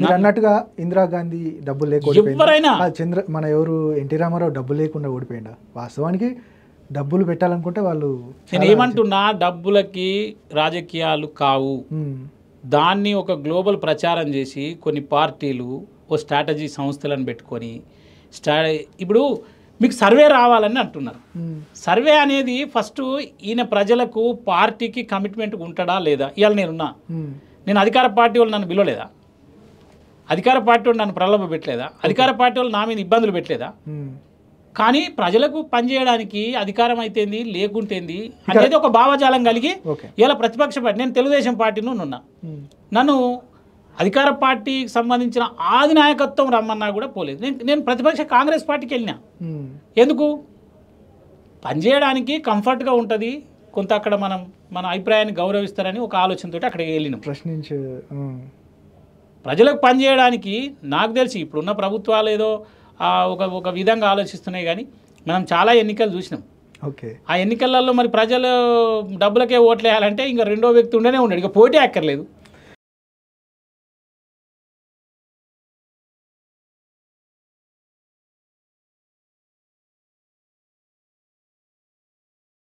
మీరు అన్నట్టుగా ఇందిరాగాంధీ డబ్బులు లేకుండా చంద్ర మన ఎవరు ఎన్టీ రామారావు డబ్బులు లేకుండా ఓడిపోయిందా వాస్తవానికి డబ్బులు పెట్టాలనుకుంటే వాళ్ళు నేను ఏమంటున్నా డబ్బులకి రాజకీయాలు కావు దాన్ని ఒక గ్లోబల్ ప్రచారం చేసి కొన్ని పార్టీలు ఓ స్ట్రాటజీ సంస్థలను పెట్టుకొని స్ట్రా ఇప్పుడు మీకు సర్వే రావాలని అంటున్నారు సర్వే అనేది ఫస్ట్ ఈయన ప్రజలకు పార్టీకి కమిట్మెంట్ ఉంటాడా లేదా ఇవాళ నేనున్నా నేను అధికార పార్టీ వాళ్ళు నన్ను పిలవలేదా అధికార పార్టీ వాళ్ళు నన్ను ప్రలోభ పెట్టలేదా అధికార పార్టీ వాళ్ళు నా మీద ఇబ్బందులు పెట్టలేదా కానీ ప్రజలకు పనిచేయడానికి అధికారం అయితేంది లేకుంటేంది అనేది ఒక భావజాలం కలిగి ఇలా ప్రతిపక్ష పార్టీ నేను తెలుగుదేశం పార్టీ ఉన్నా నన్ను అధికార పార్టీకి సంబంధించిన ఆది నాయకత్వం రమ్మన్నా కూడా పోలేదు నేను నేను ప్రతిపక్ష కాంగ్రెస్ పార్టీకి వెళ్ళినా ఎందుకు పనిచేయడానికి కంఫర్ట్గా ఉంటుంది కొంత అక్కడ మనం మన అభిప్రాయాన్ని గౌరవిస్తారని ఒక ఆలోచనతో అక్కడికి వెళ్ళినాం ప్రశ్నించే ప్రజలకు పనిచేయడానికి నాకు తెలిసి ఇప్పుడున్న ప్రభుత్వాలు ఏదో ఒక ఒక విధంగా ఆలోచిస్తున్నాయి కానీ మనం చాలా ఎన్నికలు చూసినాం ఓకే ఆ ఎన్నికలలో మరి ప్రజలు డబ్బులకే ఓట్లు వేయాలంటే ఇంకా రెండో వ్యక్తి ఉండనే ఉన్నాడు ఇక పోటీ అక్కర్లేదు